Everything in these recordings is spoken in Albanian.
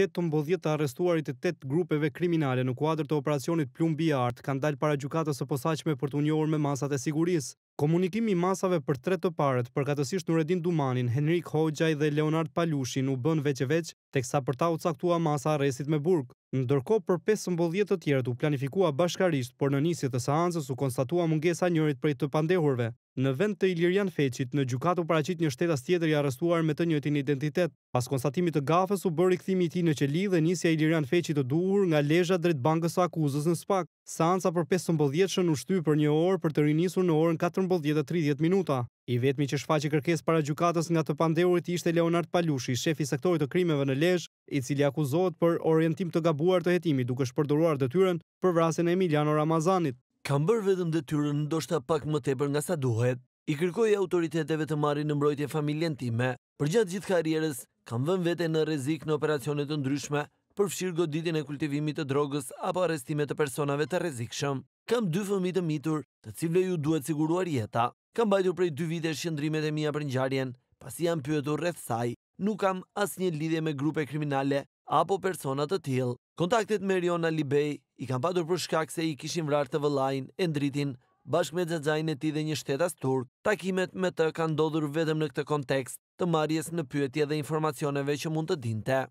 18 të arrestuarit e 8 grupeve kriminale në kuadrë të operacionit Plum Biart kanë dalë para gjukatës e posaqme për të njohur me masat e siguris. Komunikimi masave për tre të paret, për katësisht në redin Dumanin, Henrik Hoxhaj dhe Leonard Palushin u bën veqe veqe, teksa përta u caktua masa arresit me burg. Ndërko për 5 mbëlljet të tjerët u planifikua bashkarisht, por në njësit të saansës u konstatua mungesa njërit prej të pandehurve. Në vend të Ilirian Feqit, në gjukat u paracit një shtetas tjetër i arrestuar me të njëtin identitet. Pas konstatimit të gafës u bërë i këthimi ti në qeli dhe njësja Ilirian Feqit të duhur nga lejja drejt bankës o akuzës në spak. Saansa për 5 mbëlljet shën u shtu për një orë për të rinisur në orën 14.30 minuta. I vetmi që shfaqi kërkesë para gjykatës nga të pandehurit ishte Leonard Palushi, shefi i sektorit të krimeve në Lezhë, i cili akuzohet për orientim të gabuar të hetimit duke shpërdoruar detyrën për vrasjen e Emiliano Ramazanit. Kam bërë vetëm detyrën ndoshta pak më tepër nga sa duhet. I kërkoj autoriteteve të marrin në mbrojtje familjen time. gjatë gjithë karrierës kam vënë veten në rrezik në operacione të ndryshme, përfshir goditjen e kultivimit të drogës apo arrestime të personave të rrezikshëm. Kam dy fëmijë të mitur, të cilëve ju duhet siguruar jeta. Kam bajtur prej 2 vite shëndrimet e mija për njarjen, pas jam pyetur rreth saj, nuk kam as një lidhje me grupe kriminale apo personat të tjilë. Kontaktet me Riona Libej i kam patur për shkak se i kishim vrarë të vëllajnë, e ndritin, bashkë me dzadzajnë e ti dhe një shtetas turk, takimet me të kanë dodhur vetëm në këtë kontekst të marjes në pyetje dhe informacioneve që mund të dinte.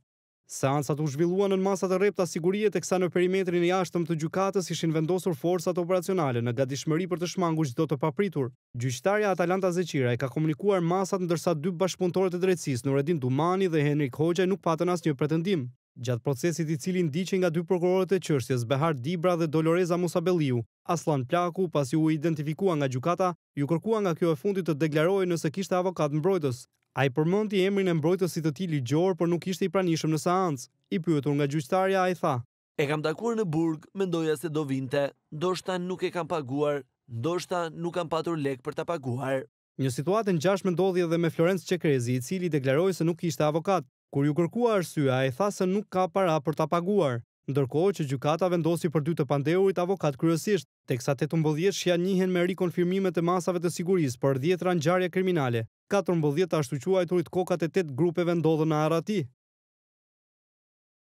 Seansat u zhvilluan në masat e repta sigurie të kësa në perimetrin e ashtëm të gjukatës ishin vendosur forësat operacionale në ga për të shmangu gjithdo të papritur. Gjyqtarja Atalanta Zeqira e ka komunikuar masat në dërsa dy bashkëpuntore të drecis, në redin Dumani dhe Henrik Hoxha nuk patën as një pretendim. Gjatë procesit i cilin diqin nga dy prokurorët të qërsjes, Behar Dibra dhe Doloreza Musabeliu, Aslan Plaku, pas ju u identifikua nga gjukata, ju kërkua nga kjo e fundit të deklaroj nëse kishte avokat mbrojtës. A i përmëndi emrin e mbrojtësit të ti ligjor, për nuk ishte i pranishëm në seancë. I pyëtur nga gjyqtarja, a i tha. E kam takuar në burg, mendoja se do vinte, ndoshta nuk e kam paguar, ndoshta nuk kam patur lek për ta paguar. Një situatë gjash me ndodhje dhe me Florence Cekrezi, i cili deklaroj se nuk ishte avokat. Kur ju kërkua arsye, a i tha se nuk ka para për ta paguar ndërkohë që gjykata vendosi për dy të pandehurit avokat kryesisht, teksa 18 shja njëhen me rikonfirmimet e masave të sigurisë për 10 ranxharje kriminale. 14 ashtu quajturit kokat e 8 grupeve ndodhën në Arati.